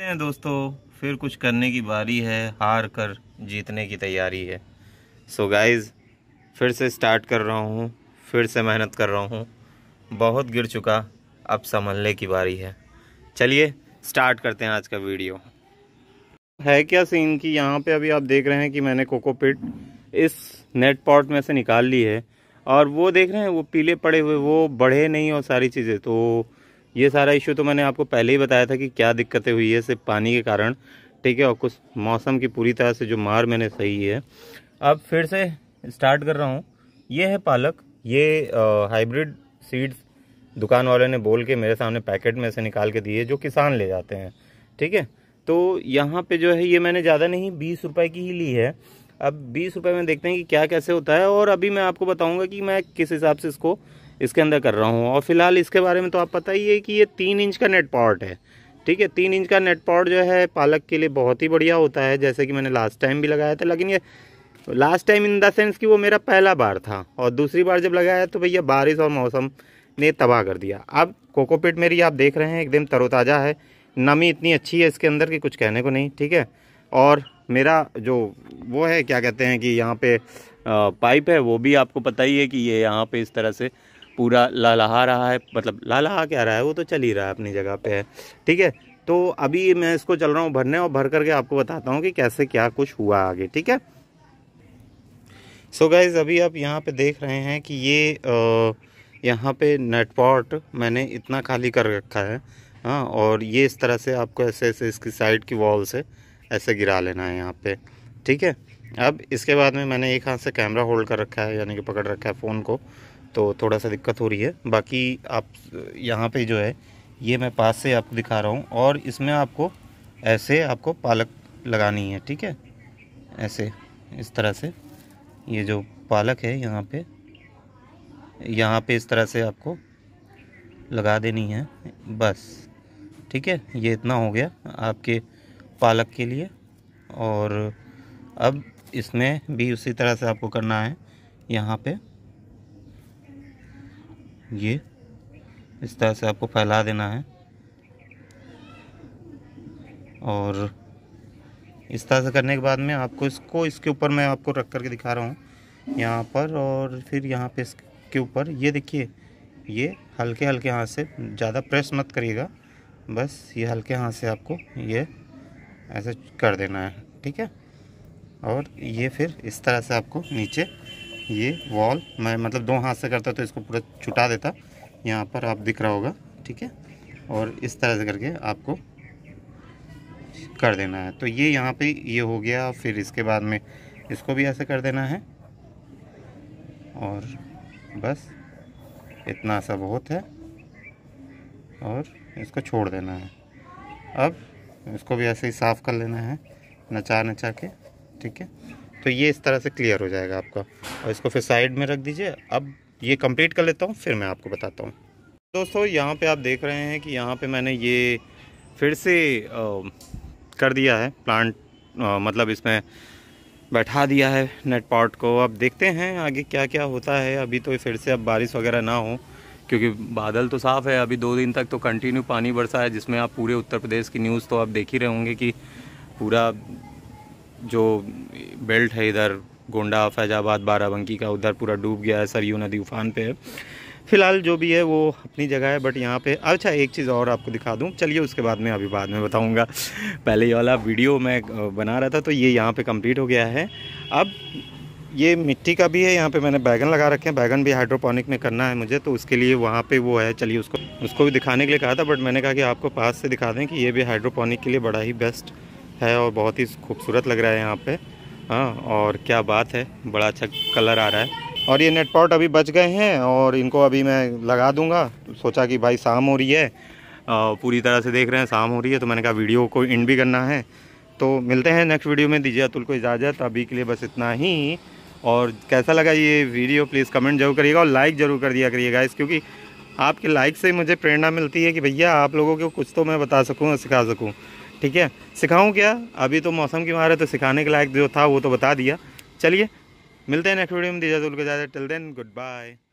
देखते हैं दोस्तों फिर कुछ करने की बारी है हार कर जीतने की तैयारी है सो so गाइस फिर से स्टार्ट कर रहा हूँ फिर से मेहनत कर रहा हूँ बहुत गिर चुका अब संभलने की बारी है चलिए स्टार्ट करते हैं आज का वीडियो है क्या सीन की यहाँ पे अभी आप देख रहे हैं कि मैंने कोकोपिट इस नेट पॉट में से निकाल ली है और वो देख रहे हैं वो पीले पड़े हुए वो बढ़े नहीं और सारी चीज़ें तो ये सारा इशू तो मैंने आपको पहले ही बताया था कि क्या दिक्कतें हुई है सिर्फ पानी के कारण ठीक है और कुछ मौसम की पूरी तरह से जो मार मैंने सही है अब फिर से स्टार्ट कर रहा हूँ ये है पालक ये हाइब्रिड सीड्स दुकान वाले ने बोल के मेरे सामने पैकेट में से निकाल के दिए जो किसान ले जाते हैं ठीक है तो यहाँ पे जो है ये मैंने ज़्यादा नहीं बीस रुपए की ही ली है अब बीस रुपए में देखते हैं कि क्या कैसे होता है और अभी मैं आपको बताऊँगा कि मैं किस हिसाब से इसको इसके अंदर कर रहा हूँ और फिलहाल इसके बारे में तो आप पता ही है कि ये तीन इंच का नेट पॉट है ठीक है तीन इंच का नेट पॉट जो है पालक के लिए बहुत ही बढ़िया होता है जैसे कि मैंने लास्ट टाइम भी लगाया था लेकिन ये last time in the sense कि वो मेरा पहला बार था और दूसरी बार जब लगाया तो भैया बारिश और मौसम ने तबाह कर दिया अब कोकोपेट मेरी आप देख रहे हैं एकदम तरोताज़ा है नमी इतनी अच्छी है इसके अंदर कि कुछ कहने को नहीं ठीक है और मेरा जो वो है क्या कहते हैं कि यहाँ पे पाइप है वो भी आपको पता ही है कि ये यहाँ पे इस तरह से पूरा लहलहा रहा है मतलब लालहा क्या रहा है वो तो चल ही रहा है अपनी जगह पे है ठीक है तो अभी मैं इसको चल रहा हूँ भरने और भर करके आपको बताता हूँ कि कैसे क्या कुछ हुआ आगे ठीक है सो so गाइज अभी आप यहाँ पे देख रहे हैं कि ये यहाँ पे नेटपॉट मैंने इतना खाली कर रखा है हाँ और ये इस तरह से आपको ऐसे ऐसे इसकी साइड की वॉल से ऐसे गिरा लेना है यहाँ पे ठीक है अब इसके बाद में मैंने एक हाथ से कैमरा होल्ड कर रखा है यानी कि पकड़ रखा है फ़ोन को तो थोड़ा सा दिक्कत हो रही है बाकी आप यहाँ पे जो है ये मैं पास से आपको दिखा रहा हूँ और इसमें आपको ऐसे आपको पालक लगानी है ठीक है ऐसे इस तरह से ये जो पालक है यहाँ पे यहाँ पे इस तरह से आपको लगा देनी है बस ठीक है ये इतना हो गया आपके पालक के लिए और अब इसमें भी उसी तरह से आपको करना है यहाँ पे ये इस तरह से आपको फैला देना है और इस तरह से करने के बाद में आपको इसको इसके ऊपर मैं आपको रख करके दिखा रहा हूँ यहाँ पर और फिर यहाँ पे इसके ऊपर ये देखिए ये हल्के हल्के हाथ से ज़्यादा प्रेस मत करिएगा बस ये हल्के हाथ से आपको ये ऐसे कर देना है ठीक है और ये फिर इस तरह से आपको नीचे ये वॉल मैं मतलब दो हाथ से करता तो इसको पूरा छुटा देता यहाँ पर आप दिख रहा होगा ठीक है और इस तरह से करके आपको कर देना है तो ये यहाँ पे ये हो गया फिर इसके बाद में इसको भी ऐसे कर देना है और बस इतना सा बहुत है और इसको छोड़ देना है अब इसको भी ऐसे ही साफ़ कर लेना है नचा नचा के ठीक है तो ये इस तरह से क्लियर हो जाएगा आपका और इसको फिर साइड में रख दीजिए अब ये कंप्लीट कर लेता हूँ फिर मैं आपको बताता हूँ दोस्तों यहाँ पे आप देख रहे हैं कि यहाँ पे मैंने ये फिर से आ, कर दिया है प्लांट आ, मतलब इसमें बैठा दिया है नेट पॉट को अब देखते हैं आगे क्या क्या होता है अभी तो फिर से अब बारिश वगैरह ना हो क्योंकि बादल तो साफ़ है अभी दो दिन तक तो कंटिन्यू पानी बरसा है जिसमें आप पूरे उत्तर प्रदेश की न्यूज़ तो आप देख ही रहे होंगे कि पूरा जो बेल्ट है इधर गोंडा फैजाबाद बाराबंकी का उधर पूरा डूब गया है सरयू नदी उफान पे फ़िलहाल जो भी है वो अपनी जगह है बट यहाँ पे अच्छा एक चीज़ और आपको दिखा दूँ चलिए उसके बाद में अभी बाद में बताऊँगा पहले ये वाला वीडियो मैं बना रहा था तो ये यहाँ पे कंप्लीट हो गया है अब ये मिट्टी का भी है यहाँ पे मैंने बैगन लगा रखे हैं बैगन भी हाइड्रोपोनिक में करना है मुझे तो उसके लिए वहाँ पे वो है चलिए उसको उसको भी दिखाने के लिए कहा था बट मैंने कहा कि आपको पास से दिखा दें कि ये भी हाइड्रोपोनिक के लिए बड़ा ही बेस्ट है और बहुत ही खूबसूरत लग रहा है यहाँ पे हाँ और क्या बात है बड़ा अच्छा कलर आ रहा है और ये नेट पॉट अभी बच गए हैं और इनको अभी मैं लगा दूँगा सोचा कि भाई शाम हो रही है पूरी तरह से देख रहे हैं शाम हो रही है तो मैंने कहा वीडियो को इंड भी करना है तो मिलते हैं नेक्स्ट वीडियो में दीजिए अतुल को इजाज़त अभी के लिए बस इतना ही और कैसा लगा ये वीडियो प्लीज़ कमेंट जरूर करिएगा और लाइक ज़रूर कर दिया करिएगा इस क्योंकि आपके लाइक से मुझे प्रेरणा मिलती है कि भैया आप लोगों को कुछ तो मैं बता सकूँ और सिखा सकूँ ठीक है सिखाऊँ क्या अभी तो मौसम की मार है तो सिखाने के लायक जो था वो तो बता दिया चलिए मिलते हैं नेक्स्ट वीडियो में दीजा के ज़्यादा टिल देन गुड बाय